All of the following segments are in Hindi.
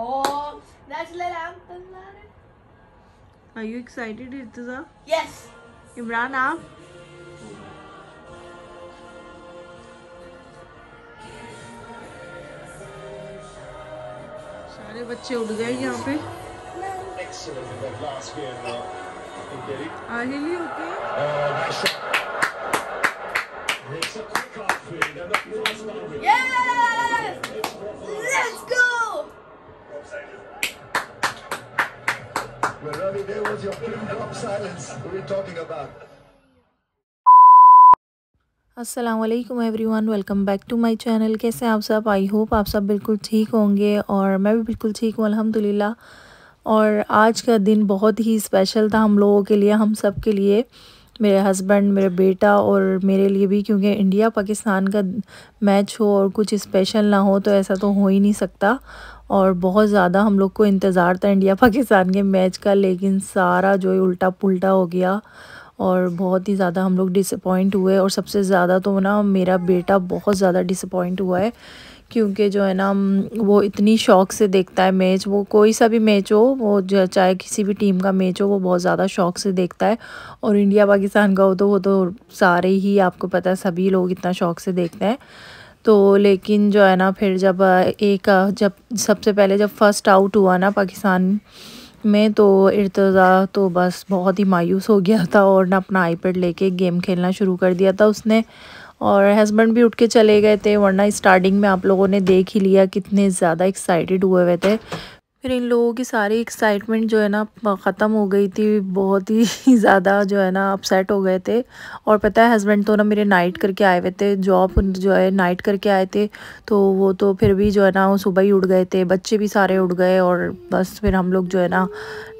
Oh, national anthem. Are you excited, Irtiza? Yes. Imran, आप? सारे बच्चे उठ गए यहाँ पे आगे ही होते हैं Yes! Let's go! Well, Ravi, there was your silence talking about. Everyone welcome back to my channel कैसे आप सब आई होप आप सब बिल्कुल ठीक होंगे और मैं भी बिल्कुल ठीक हूँ अल्हम्दुलिल्लाह और आज का दिन बहुत ही स्पेशल था हम लोगों के लिए हम सब के लिए मेरे हस्बैंड मेरे बेटा और मेरे लिए भी क्योंकि इंडिया पाकिस्तान का मैच हो और कुछ स्पेशल ना हो तो ऐसा तो हो ही नहीं सकता और बहुत ज़्यादा हम लोग को इंतज़ार था इंडिया पाकिस्तान के मैच का लेकिन सारा जो है उल्टा पुल्टा हो गया और बहुत ही ज़्यादा हम लोग डिसअपॉइंट हुए और सबसे ज़्यादा तो ना मेरा बेटा बहुत ज़्यादा डिसअपॉइंट हुआ है क्योंकि जो है ना वो इतनी शौक़ से देखता है मैच वो कोई सा भी मैच हो वो चाहे किसी भी टीम का मैच हो वो बहुत ज़्यादा शौक़ से देखता है और इंडिया पाकिस्तान का हो तो वो तो सारे ही आपको पता है सभी लोग इतना शौक़ से देखते हैं तो लेकिन जो है ना फिर जब एक जब सबसे पहले जब फ़र्स्ट आउट हुआ ना पाकिस्तान में तो इर्तज़ा तो बस बहुत ही मायूस हो गया था और ना अपना आईपैड लेके गेम खेलना शुरू कर दिया था उसने और हस्बैंड भी उठ के चले गए थे वरना स्टार्टिंग में आप लोगों ने देख ही लिया कितने ज़्यादा एक्साइटेड हुए हुए थे फिर इन लोगों की सारी एक्साइटमेंट जो है ना ख़त्म हो गई थी बहुत ही ज़्यादा जो है ना अपसेट हो गए थे और पता है हस्बैंड तो ना मेरे नाइट करके आए हुए थे जॉब जो है नाइट करके आए थे तो वो तो फिर भी जो है ना वो सुबह ही उठ गए थे बच्चे भी सारे उठ गए और बस फिर हम लोग जो है ना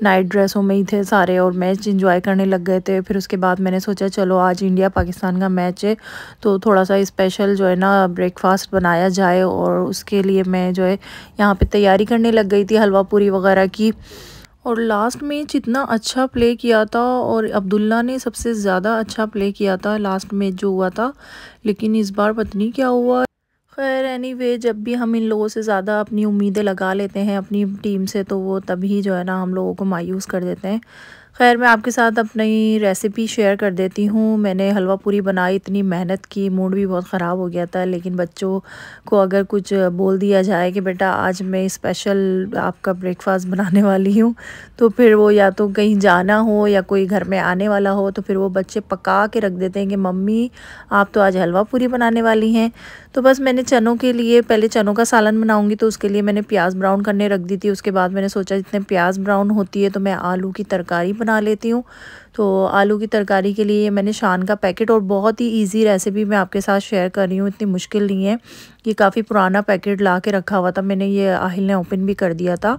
नाइट ड्रेसों में ही थे सारे और मैच इंजॉय करने लग गए थे फिर उसके बाद मैंने सोचा चलो आज इंडिया पाकिस्तान का मैच है तो थोड़ा सा स्पेशल जो है ना ब्रेकफास्ट बनाया जाए और उसके लिए मैं जो है यहाँ पर तैयारी करने लग गई थी हलवा पूरी वगैरह की और लास्ट मैच इतना अच्छा प्ले किया था और अब्दुल्ला ने सबसे ज़्यादा अच्छा प्ले किया था लास्ट मैच जो हुआ था लेकिन इस बार पता नहीं क्या हुआ खैर एनी वे जब भी हम इन लोगों से ज़्यादा अपनी उम्मीदें लगा लेते हैं अपनी टीम से तो वो तभी जो है ना हम लोगों को मायूस कर देते हैं खैर मैं आपके साथ अपनी रेसिपी शेयर कर देती हूँ मैंने हलवा पूरी बनाई इतनी मेहनत की मूड भी बहुत ख़राब हो गया था लेकिन बच्चों को अगर कुछ बोल दिया जाए कि बेटा आज मैं स्पेशल आपका ब्रेकफास्ट बनाने वाली हूँ तो फिर वो या तो कहीं जाना हो या कोई घर में आने वाला हो तो फिर वो बच्चे पका के रख देते हैं कि मम्मी आप तो आज हलवा पूरी बनाने वाली हैं तो बस मैंने चनों के लिए पहले चनों का सालन बनाऊँगी तो उसके लिए मैंने प्याज ब्राउन करने रख दी थी उसके बाद मैंने सोचा जितने प्याज ब्राउन होती है तो मैं आलू की तरकारी बना लेती हूँ तो आलू की तरकारी के लिए मैंने शान का पैकेट और बहुत ही ईजी रेसिपी मैं आपके साथ शेयर कर रही हूँ इतनी मुश्किल नहीं है ये काफ़ी पुराना पैकेट ला के रखा हुआ था मैंने ये आहिल ने ओपन भी कर दिया था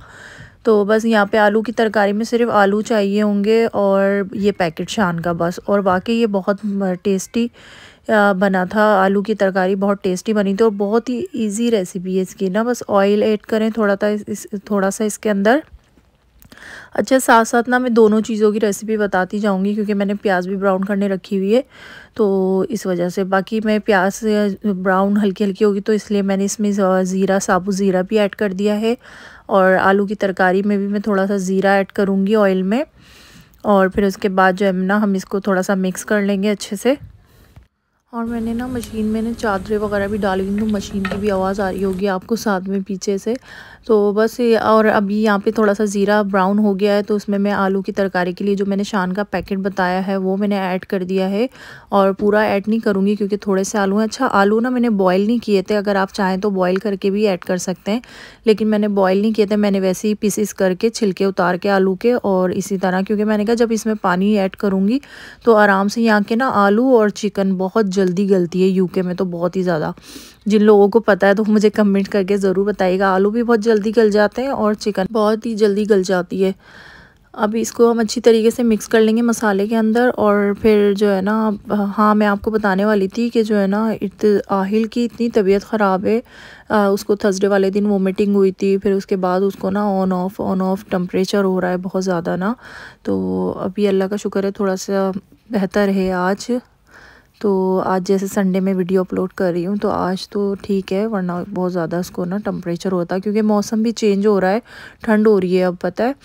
तो बस यहाँ पे आलू की तरकारी में सिर्फ आलू चाहिए होंगे और ये पैकेट शान का बस और वाकई ये बहुत टेस्टी बना था आलू की तरकारी बहुत टेस्टी बनी थी और बहुत ही इजी रेसिपी है इसकी ना बस ऑयल ऐड करें थोड़ा सा इस थोड़ा सा इसके अंदर अच्छा साथ साथ ना मैं दोनों चीज़ों की रेसिपी बताती जाऊंगी क्योंकि मैंने प्याज भी ब्राउन करने रखी हुई है तो इस वजह से बाकी मैं प्याज ब्राउन हल्की हल्की होगी तो इसलिए मैंने इसमें ज़ीरा साबुत ज़ीरा भी ऐड कर दिया है और आलू की तरकारी में भी मैं थोड़ा सा ज़ीरा ऐड करूँगी ऑयल में और फिर उसके बाद जो है ना हम इसको थोड़ा सा मिक्स कर लेंगे अच्छे से और मैंने ना मशीन में ना चादरें वगैरह भी डाली हुई तो मशीन की भी आवाज़ आ रही होगी आपको साथ में पीछे से तो बस और अभी यहाँ पे थोड़ा सा ज़ीरा ब्राउन हो गया है तो उसमें मैं आलू की तरकारी के लिए जो मैंने शान का पैकेट बताया है वो मैंने ऐड कर दिया है और पूरा ऐड नहीं करूँगी क्योंकि थोड़े से आलू हैं अच्छा आलू ना मैंने बॉयल नहीं किए थे अगर आप चाहें तो बॉयल करके भी ऐड कर सकते हैं लेकिन मैंने बॉयल नहीं किए थे मैंने वैसे ही पीसीस करके छिलके उतार के आलू के और इसी तरह क्योंकि मैंने कहा जब इसमें पानी ऐड करूँगी तो आराम से यहाँ के ना आलू और चिकन बहुत जल्दी गलती है यूके में तो बहुत ही ज़्यादा जिन लोगों को पता है तो मुझे कमेंट करके ज़रूर बताइएगा आलू भी बहुत जल्दी गल जाते हैं और चिकन बहुत ही जल्दी गल जाती है अब इसको हम अच्छी तरीके से मिक्स कर लेंगे मसाले के अंदर और फिर जो है ना हाँ मैं आपको बताने वाली थी कि जो है ना इत आहिल की इतनी तबीयत ख़राब है आ, उसको थर्सडे वाले दिन वोमिटिंग हुई थी फिर उसके बाद उसको ना on off on off temperature हो रहा है बहुत ज़्यादा ना तो अभी अल्लाह का शुक्र है थोड़ा सा बेहतर है आज तो आज जैसे संडे में वीडियो अपलोड कर रही हूँ तो आज तो ठीक है वरना बहुत ज़्यादा उसको ना टम्परेचर होता है क्योंकि मौसम भी चेंज हो रहा है ठंड हो रही है अब पता है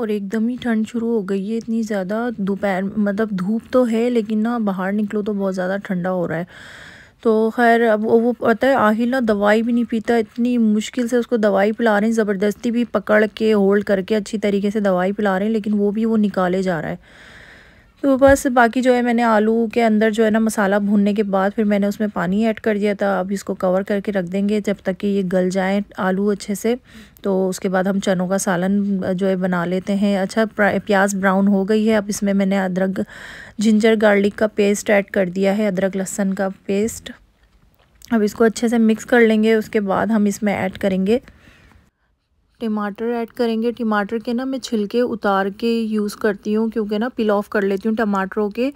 और एकदम ही ठंड शुरू हो गई है इतनी ज़्यादा दोपहर मतलब धूप तो है लेकिन ना बाहर निकलो तो बहुत ज़्यादा ठंडा हो रहा है तो खैर अब वो पता है आहिल ना दवाई भी नहीं पीता इतनी मुश्किल से उसको दवाई पिला रहे हैं ज़बरदस्ती भी पकड़ के होल्ड करके अच्छी तरीके से दवाई पिला रहे हैं लेकिन वो भी वो निकाले जा रहा है तो बस बाकी जो है मैंने आलू के अंदर जो है ना मसाला भूनने के बाद फिर मैंने उसमें पानी ऐड कर दिया था अब इसको कवर करके रख देंगे जब तक कि ये गल जाए आलू अच्छे से तो उसके बाद हम चनों का सालन जो है बना लेते हैं अच्छा प्याज ब्राउन हो गई है अब इसमें मैंने अदरक जिंजर गार्लिक का पेस्ट ऐड कर दिया है अदरक लहसन का पेस्ट अब इसको अच्छे से मिक्स कर लेंगे उसके बाद हम इसमें ऐड करेंगे टमाटर ऐड करेंगे टमाटर के ना मैं छिलके उतार के यूज़ करती हूँ क्योंकि ना पिल ऑफ कर लेती हूँ टमाटरों के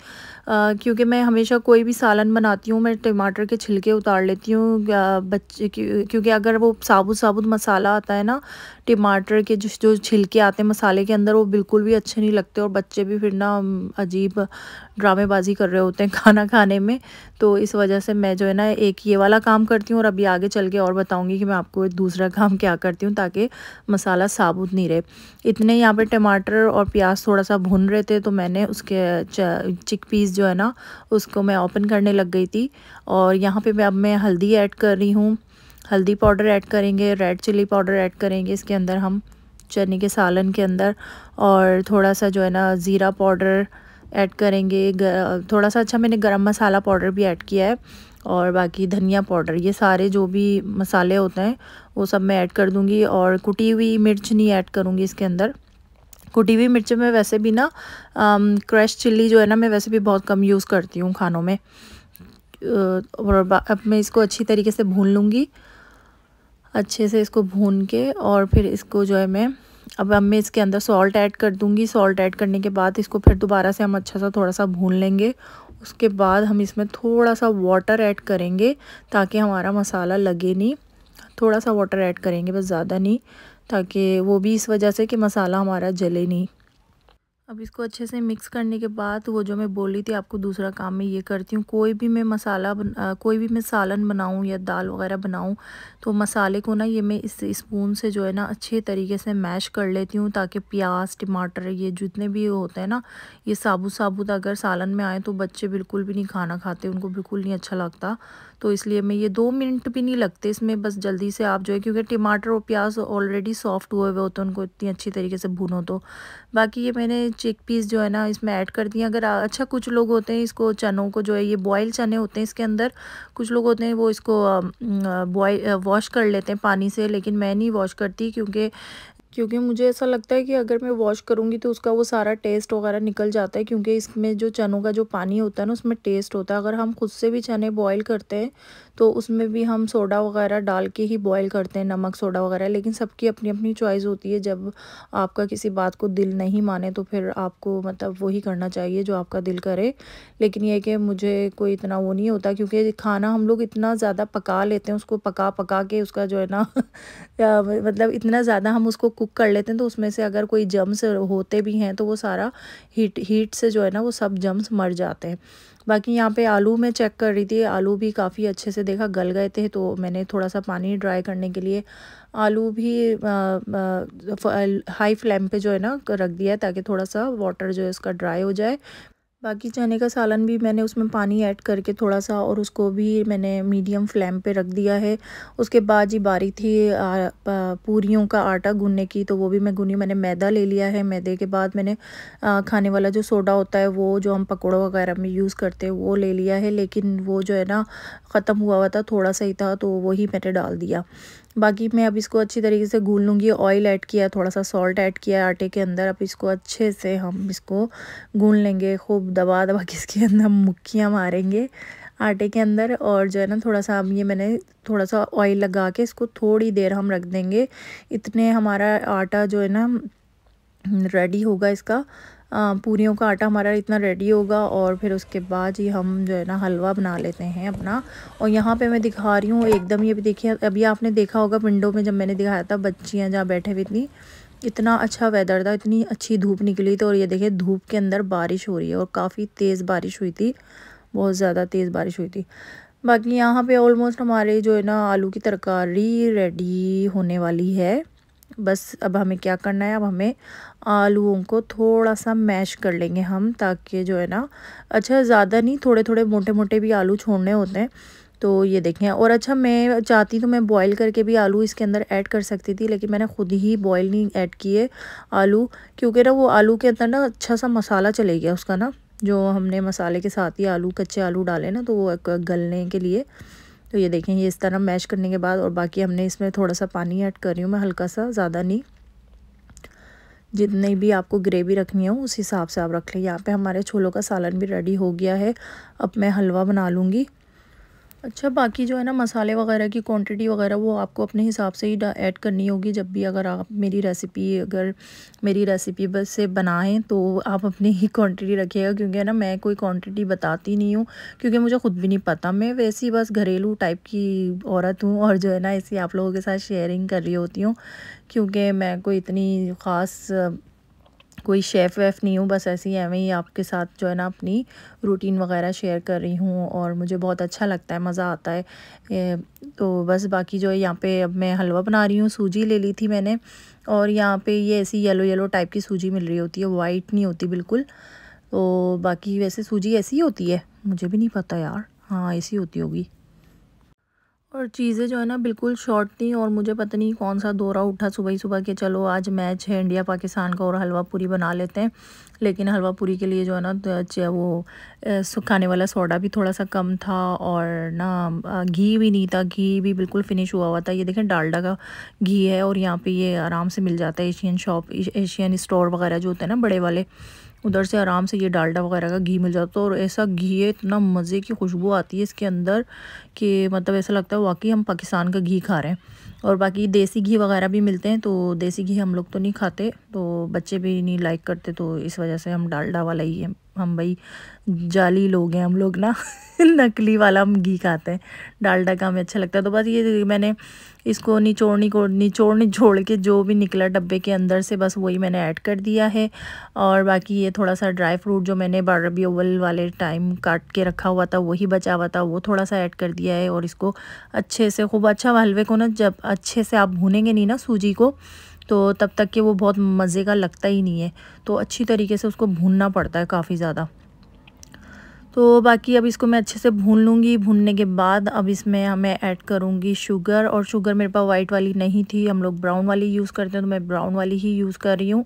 क्योंकि मैं हमेशा कोई भी सालन बनाती हूँ मैं टमाटर के छिलके उतार लेती हूँ बच्चे क्योंकि अगर वो साबुत साबुत मसाला आता है ना टमाटर के जो जो छिलके आते हैं मसाले के अंदर वो बिल्कुल भी अच्छे नहीं लगते और बच्चे भी फिर ना अजीब ड्रामेबाजी कर रहे होते हैं खाना खाने में तो इस वजह से मैं जो है ना एक ये वाला काम करती हूँ और अभी आगे चल के और बताऊँगी कि मैं आपको दूसरा काम क्या करती हूँ ताकि मसाला साबुत नहीं रहे इतने यहाँ पर टमाटर और प्याज थोड़ा सा भुन रहे थे तो मैंने उसके चिक पीस जो है ना उसको मैं ओपन करने लग गई थी और यहाँ पर मैं अब मैं हल्दी ऐड कर रही हूँ हल्दी पाउडर ऐड करेंगे रेड चिल्ली पाउडर ऐड करेंगे इसके अंदर हम चने के सालन के अंदर और थोड़ा सा जो है ना ज़ीरा पाउडर ऐड करेंगे थोड़ा सा अच्छा मैंने गरम मसाला पाउडर भी ऐड किया है और बाकी धनिया पाउडर ये सारे जो भी मसाले होते हैं वो सब मैं ऐड कर दूँगी और कुटी हुई मिर्च नहीं ऐड करूँगी इसके अंदर कुटी हुई मिर्च में वैसे भी ना क्रश चिल्ली जो है ना मैं वैसे भी बहुत कम यूज़ करती हूँ खानों में और अब मैं इसको अच्छी तरीके से भून लूँगी अच्छे से इसको भून के और फिर इसको जो है मैं अब अब मैं इसके अंदर सॉल्ट ऐड कर दूँगी सॉल्ट ऐड करने के बाद इसको फिर दोबारा से हम अच्छा सा थोड़ा सा भून लेंगे उसके बाद हम इसमें थोड़ा सा वाटर ऐड करेंगे ताकि हमारा मसाला लगे नहीं थोड़ा सा वाटर ऐड करेंगे बस ज़्यादा नहीं ताकि वो भी इस वजह से कि मसाला हमारा जले नहीं अब इसको अच्छे से मिक्स करने के बाद वो जो मैं बोली थी आपको दूसरा काम मैं ये करती हूँ कोई भी मैं मसाला बना कोई भी मैं सालन बनाऊँ या दाल वगैरह बनाऊँ तो मसाले को ना ये मैं इस स्पून से जो है ना अच्छे तरीके से मैश कर लेती हूँ ताकि प्याज टमाटर ये जितने भी होते हैं ना ये साबुत साबुत अगर सालन में आए तो बच्चे बिल्कुल भी नहीं खाना खाते उनको बिल्कुल नहीं अच्छा लगता तो इसलिए मैं ये दो मिनट भी नहीं लगते इसमें बस जल्दी से आप जो है क्योंकि टमाटर और प्याज ऑलरेडी सॉफ्ट हुए हुए होते हैं उनको इतनी अच्छी तरीके से भूनो तो बाकी ये मैंने चिक पीस जो है ना इसमें ऐड कर दिया अगर अच्छा कुछ लोग होते हैं इसको चनों को जो है ये बॉयल चने होते हैं इसके अंदर कुछ लोग होते हैं वो इसको बॉय वॉश कर लेते हैं पानी से लेकिन मैं नहीं वॉश करती क्योंकि क्योंकि मुझे ऐसा लगता है कि अगर मैं वॉश करूँगी तो उसका वो सारा टेस्ट वगैरह निकल जाता है क्योंकि इसमें जो चनों का जो पानी होता है ना उसमें टेस्ट होता है अगर हम खुद से भी चने बॉयल करते हैं तो उसमें भी हम सोडा वगैरह डाल के ही बॉयल करते हैं नमक सोडा वगैरह लेकिन सबकी अपनी अपनी चॉइस होती है जब आपका किसी बात को दिल नहीं माने तो फिर आपको मतलब वही करना चाहिए जो आपका दिल करे लेकिन यह कि मुझे कोई इतना वो नहीं होता क्योंकि खाना हम लोग इतना ज़्यादा पका लेते हैं उसको पका पका के उसका जो है ना मतलब इतना ज़्यादा हम उसको कुक कर लेते हैं तो उसमें से अगर कोई जम्स होते भी हैं तो वो सारा हीट हीट से जो है ना वो सब जम्स मर जाते हैं बाकी यहाँ पे आलू मैं चेक कर रही थी आलू भी काफ़ी अच्छे से देखा गल गए थे तो मैंने थोड़ा सा पानी ड्राई करने के लिए आलू भी आ, आ, हाई फ्लेम पे जो है ना रख दिया है ताकि थोड़ा सा वाटर जो है उसका ड्राई हो जाए बाकी चने का सालन भी मैंने उसमें पानी ऐड करके थोड़ा सा और उसको भी मैंने मीडियम फ्लेम पे रख दिया है उसके बाद जी बारी थी पूरियों का आटा गूनने की तो वो भी मैं गुनी मैंने मैदा ले लिया है मैदे के बाद मैंने खाने वाला जो सोडा होता है वो जो हम पकौड़ों वगैरह में यूज़ करते हैं वो ले लिया है लेकिन वो जो है ना ख़त्म हुआ हुआ था थोड़ा सा ही था तो वही मैंने डाल दिया बाकी मैं अब इसको अच्छी तरीके से गूल लूँगी ऑयल ऐड किया थोड़ा सा सॉल्ट ऐड किया आटे के अंदर अब इसको अच्छे से हम इसको गून लेंगे खूब दबा दबा के इसके अंदर हम मक्खियाँ मारेंगे आटे के अंदर और जो है ना थोड़ा सा अब ये मैंने थोड़ा सा ऑयल लगा के इसको थोड़ी देर हम रख देंगे इतने हमारा आटा जो है ना रेडी होगा इसका पूरी का आटा हमारा इतना रेडी होगा और फिर उसके बाद ही हम जो है ना हलवा बना लेते हैं अपना और यहाँ पे मैं दिखा रही हूँ एकदम ये भी देखिए अभी आपने देखा होगा विंडो में जब मैंने दिखाया था बच्चियाँ जहाँ बैठे हुई थी इतना अच्छा वेदर था इतनी अच्छी धूप निकली थी और ये देखिए धूप के अंदर बारिश हो रही है और काफ़ी तेज़ बारिश हुई थी बहुत ज़्यादा तेज़ बारिश हुई थी बाकी यहाँ पे ऑलमोस्ट हमारे जो है ना आलू की तरकारी रेडी होने वाली है बस अब हमें क्या करना है अब हमें आलूओं को थोड़ा सा मैश कर लेंगे हम ताकि जो है ना अच्छा ज़्यादा नहीं थोड़े थोड़े मोटे मोटे भी आलू छोड़ने होते हैं तो ये देखें और अच्छा मैं चाहती तो मैं बॉईल करके भी आलू इसके अंदर ऐड कर सकती थी लेकिन मैंने ख़ुद ही बॉईल नहीं ऐड किए आलू क्योंकि ना वो आलू के अंदर ना अच्छा सा मसाला चले गया उसका ना जो हमने मसाले के साथ ही आलू कच्चे आलू डाले ना तो वो गलने के लिए तो ये देखें ये इस तरह मैश करने के बाद और बाकी हमने इसमें थोड़ा सा पानी ऐड कर रही हूँ मैं हल्का सा ज़्यादा नहीं जितनी भी आपको ग्रेवी रखनी हो उस हिसाब से आप रख लें यहाँ पे हमारे छोलों का सालन भी रेडी हो गया है अब मैं हलवा बना लूँगी अच्छा बाकी जो है ना मसाले वगैरह की क्वांटिटी वगैरह वो आपको अपने हिसाब से ही ऐड करनी होगी जब भी अगर आप मेरी रेसिपी अगर मेरी रेसिपी बस से बनाएं तो आप अपनी ही क्वांटिटी रखिएगा क्योंकि है ना मैं कोई क्वांटिटी बताती नहीं हूँ क्योंकि मुझे ख़ुद भी नहीं पता मैं वैसी बस घरेलू टाइप की औरत हूँ और जो है ना ऐसी आप लोगों के साथ शेयरिंग कर रही होती हूँ क्योंकि मैं कोई इतनी ख़ास कोई शेफ़ वेफ़ नहीं हूँ बस ऐसे ही एवं ही आपके साथ जो है ना अपनी रूटीन वगैरह शेयर कर रही हूँ और मुझे बहुत अच्छा लगता है मज़ा आता है तो बस बाकी जो है यहाँ पे अब मैं हलवा बना रही हूँ सूजी ले ली थी मैंने और यहाँ पे ये ऐसी येलो येलो टाइप की सूजी मिल रही होती है वाइट नहीं होती बिल्कुल तो बाकी वैसे सूजी ऐसी ही होती है मुझे भी नहीं पता यार हाँ ऐसी होती होगी और चीज़ें जो है ना बिल्कुल शॉर्ट थी और मुझे पता नहीं कौन सा दौरा उठा सुबह ही सुबह के चलो आज मैच है इंडिया पाकिस्तान का और हलवा पूरी बना लेते हैं लेकिन हलवा पूरी के लिए जो है ना तो वो सुखाने वाला सोडा भी थोड़ा सा कम था और ना घी भी नहीं था घी भी बिल्कुल फिनिश हुआ हुआ था ये देखें डालडा का घी है और यहाँ पर ये आराम से मिल जाता है एशियन शॉप एशियन स्टोर वगैरह जो होते हैं ना बड़े वाले उधर से आराम से ये डालडा वगैरह का घी मिल जाता है और ऐसा घी है इतना मज़े की खुशबू आती है इसके अंदर कि मतलब ऐसा लगता है वाकई हम पाकिस्तान का घी खा रहे हैं और बाकी देसी घी वगैरह भी मिलते हैं तो देसी घी हम लोग तो नहीं खाते तो बच्चे भी नहीं लाइक करते तो इस वजह से हम डालडा वाला ही हम भाई जाली लोग हैं हम लोग ना नकली वाला हम घी खाते हैं डालडा का हमें अच्छा लगता है तो बस ये मैंने इसको निचोड़ को निचोड़ निचोड़ के जो भी निकला डब्बे के अंदर से बस वही मैंने ऐड कर दिया है और बाकी ये थोड़ा सा ड्राई फ्रूट जो मैंने बारबी ओवल वाले टाइम काट के रखा हुआ था वही बचा हुआ था वो थोड़ा सा ऐड कर दिया है और इसको अच्छे से खूब अच्छा हलवे को ना जब अच्छे से आप भूनेंगे नहीं ना सूजी को तो तब तक कि वो बहुत मज़े का लगता ही नहीं है तो अच्छी तरीके से उसको भूनना पड़ता है काफ़ी ज़्यादा तो बाकी अब इसको मैं अच्छे से भून लूँगी भूनने के बाद अब इसमें हमें ऐड करूँगी शुगर और शुगर मेरे पास वाइट वाली नहीं थी हम लोग ब्राउन वाली यूज़ करते हैं तो मैं ब्राउन वाली ही यूज़ कर रही हूँ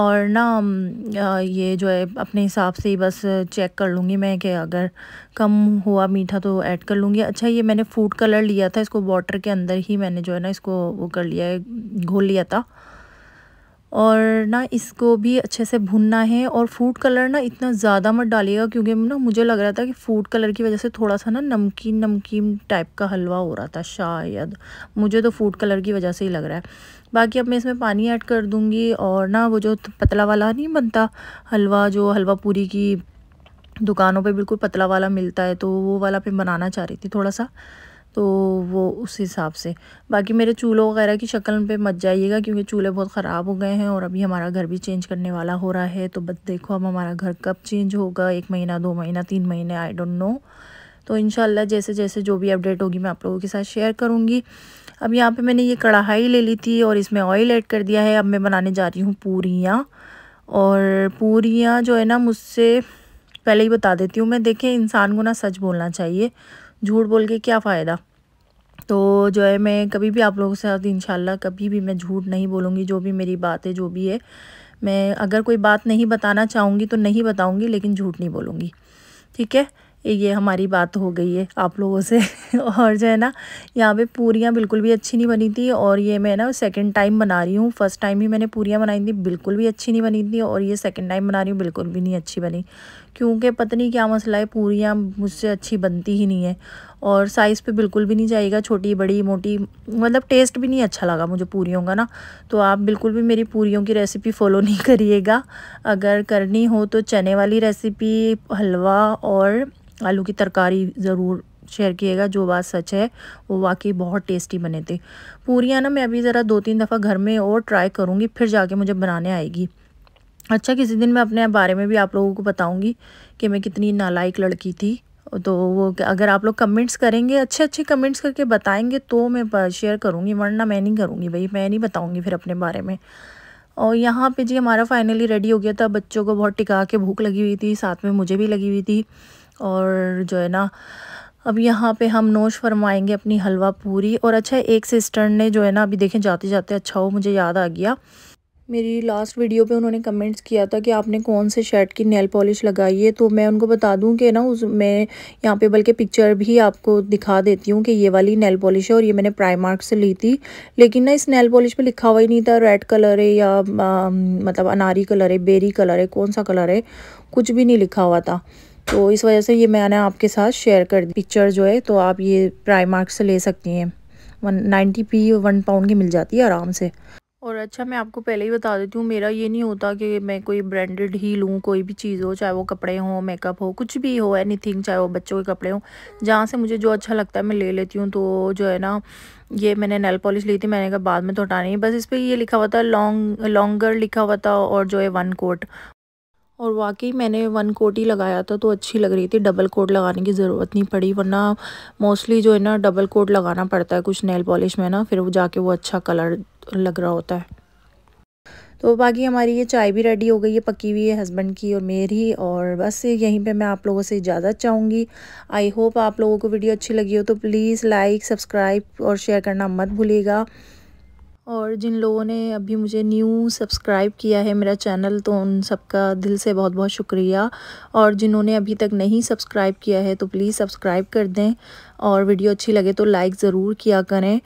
और ना ये जो है अपने हिसाब से ही बस चेक कर लूँगी मैं कि अगर कम हुआ मीठा तो ऐड कर लूँगी अच्छा ये मैंने फूड कलर लिया था इसको वाटर के अंदर ही मैंने जो है ना इसको वो कर लिया है घोल लिया था और ना इसको भी अच्छे से भुनना है और फूड कलर ना इतना ज़्यादा मत डालिएगा क्योंकि ना मुझे लग रहा था कि फूड कलर की वजह से थोड़ा सा ना नमकीन नमकीन टाइप का हलवा हो रहा था शायद मुझे तो फूड कलर की वजह से ही लग रहा है बाकी अब मैं इसमें पानी ऐड कर दूँगी और ना वो जो पतला वाला नहीं बनता हलवा जो हलवा पूरी की दुकानों पर बिल्कुल पतला वाला मिलता है तो वो वाला मैं बनाना चाह रही थी थोड़ा सा तो वो उस हिसाब से बाकी मेरे चूल्हों वगैरह की शक्ल पे मत जाइएगा क्योंकि चूल्हे बहुत ख़राब हो गए हैं और अभी हमारा घर भी चेंज करने वाला हो रहा है तो बस देखो अब हमारा घर कब चेंज होगा एक महीना दो महीना तीन महीने आई डोंट नो तो इन जैसे जैसे जो भी अपडेट होगी मैं आप लोगों के साथ शेयर करूँगी अब यहाँ पर मैंने ये कढ़ाई ले ली थी और इसमें ऑयल एड कर दिया है अब मैं बनाने जा रही हूँ पूरियाँ और पूरियाँ जो है ना मुझसे पहले ही बता देती हूँ मैं देखें इंसान को ना सच बोलना चाहिए झूठ बोल के क्या फ़ायदा तो जो है मैं कभी भी आप लोगों के साथ इन कभी भी मैं झूठ नहीं बोलूँगी जो भी मेरी बात है जो भी है मैं अगर कोई बात नहीं बताना चाहूँगी तो नहीं बताऊँगी लेकिन झूठ नहीं बोलूँगी ठीक है ये हमारी बात हो गई है आप लोगों से और जो है ना यहाँ पे पूरियाँ बिल्कुल भी अच्छी नहीं बनी थी और ये मैं ना सेकंड टाइम बना रही हूँ फर्स्ट टाइम ही मैंने पूरियाँ बनाई थी बिल्कुल भी अच्छी नहीं बनी थी और ये सेकंड टाइम बना रही हूँ बिल्कुल भी नहीं अच्छी बनी क्योंकि पता नहीं क्या मसला है पूरियाँ मुझसे अच्छी बनती ही नहीं है और साइज़ पे बिल्कुल भी नहीं जाएगा छोटी बड़ी मोटी मतलब टेस्ट भी नहीं अच्छा लगा मुझे पूरियों का ना तो आप बिल्कुल भी मेरी पूरियों की रेसिपी फ़ॉलो नहीं करिएगा अगर करनी हो तो चने वाली रेसिपी हलवा और आलू की तरकारी ज़रूर शेयर किएगा जो बात सच है वो वाकई बहुत टेस्टी बने थे पूरियाँ ना मैं अभी ज़रा दो तीन दफ़ा घर में और ट्राई करूँगी फिर जाके मुझे बनाने आएगी अच्छा किसी दिन मैं अपने बारे में भी आप लोगों को बताऊंगी कि मैं कितनी नालायक लड़की थी तो वो अगर आप लोग कमेंट्स करेंगे अच्छे अच्छे कमेंट्स करके बताएंगे तो मैं शेयर करूँगी वरना मैं नहीं करूँगी भाई मैं नहीं बताऊँगी फिर अपने बारे में और यहाँ पे जी हमारा फाइनली रेडी हो गया था बच्चों को बहुत टिका के भूख लगी हुई थी साथ में मुझे भी लगी हुई थी और जो है ना अब यहाँ पे हम नोश फरमाएंगे अपनी हलवा पूरी और अच्छा एक सिस्टर ने जो है ना अभी देखें जाते जाते अच्छा हो मुझे याद आ गया मेरी लास्ट वीडियो पे उन्होंने कमेंट्स किया था कि आपने कौन से शर्ट की नेल पॉलिश लगाई है तो मैं उनको बता दूं कि ना उस मैं यहाँ पे बल्कि पिक्चर भी आपको दिखा देती हूँ कि ये वाली नेल पॉलिश है और ये मैंने प्राइमार्क से ली थी लेकिन ना इस नेल पॉलिश पे लिखा हुआ ही नहीं था रेड कलर है या आ, मतलब अनारी कलर है बेरी कलर है कौन सा कलर है कुछ भी नहीं लिखा हुआ था तो इस वजह से ये मैंने आपके साथ शेयर कर दी पिक्चर जो है तो आप ये प्राईमार्क से ले सकती हैं one ninety p one pound की मिल जाती है आराम से और अच्छा मैं आपको पहले ही बता देती हूँ मेरा ये नहीं होता कि मैं कोई ब्रांडेड ही लूँ कोई भी चीज़ हो चाहे वो कपड़े हो मेकअप हो कुछ भी हो एनीथिंग चाहे वो बच्चों के कपड़े हो जहाँ से मुझे जो अच्छा लगता है मैं ले लेती हूँ तो जो है ना ये मैंने नेल पॉलिश ली थी मैंने कहा बाद में तो हटानी है बस इस पर ये लिखा हुआ था लॉन्ग लॉन्गर लिखा हुआ था और जो है वन कोट और वाकई मैंने वन कोट ही लगाया था तो अच्छी लग रही थी डबल कोट लगाने की ज़रूरत नहीं पड़ी वरना मोस्टली जो है ना डबल कोट लगाना पड़ता है कुछ नेल पॉलिश में ना फिर वो जाके वो अच्छा कलर लग रहा होता है तो बाकी हमारी ये चाय भी रेडी हो गई है पकी हुई है हस्बैंड की और मेरी और बस यहीं पे मैं आप लोगों से इजाज़त चाहूँगी आई होप आप लोगों को वीडियो अच्छी लगी हो तो प्लीज़ लाइक सब्सक्राइब और शेयर करना मत भूलिएगा और जिन लोगों ने अभी मुझे न्यू सब्सक्राइब किया है मेरा चैनल तो उन सबका दिल से बहुत बहुत शुक्रिया और जिन्होंने अभी तक नहीं सब्सक्राइब किया है तो प्लीज़ सब्सक्राइब कर दें और वीडियो अच्छी लगे तो लाइक ज़रूर किया करें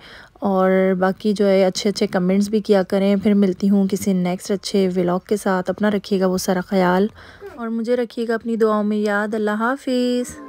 और बाकी जो है अच्छे अच्छे कमेंट्स भी किया करें फिर मिलती हूँ किसी नेक्स्ट अच्छे व्लॉग के साथ अपना रखिएगा वो सारा ख्याल और मुझे रखिएगा अपनी दुआओं में याद अल्लाह हाफिज़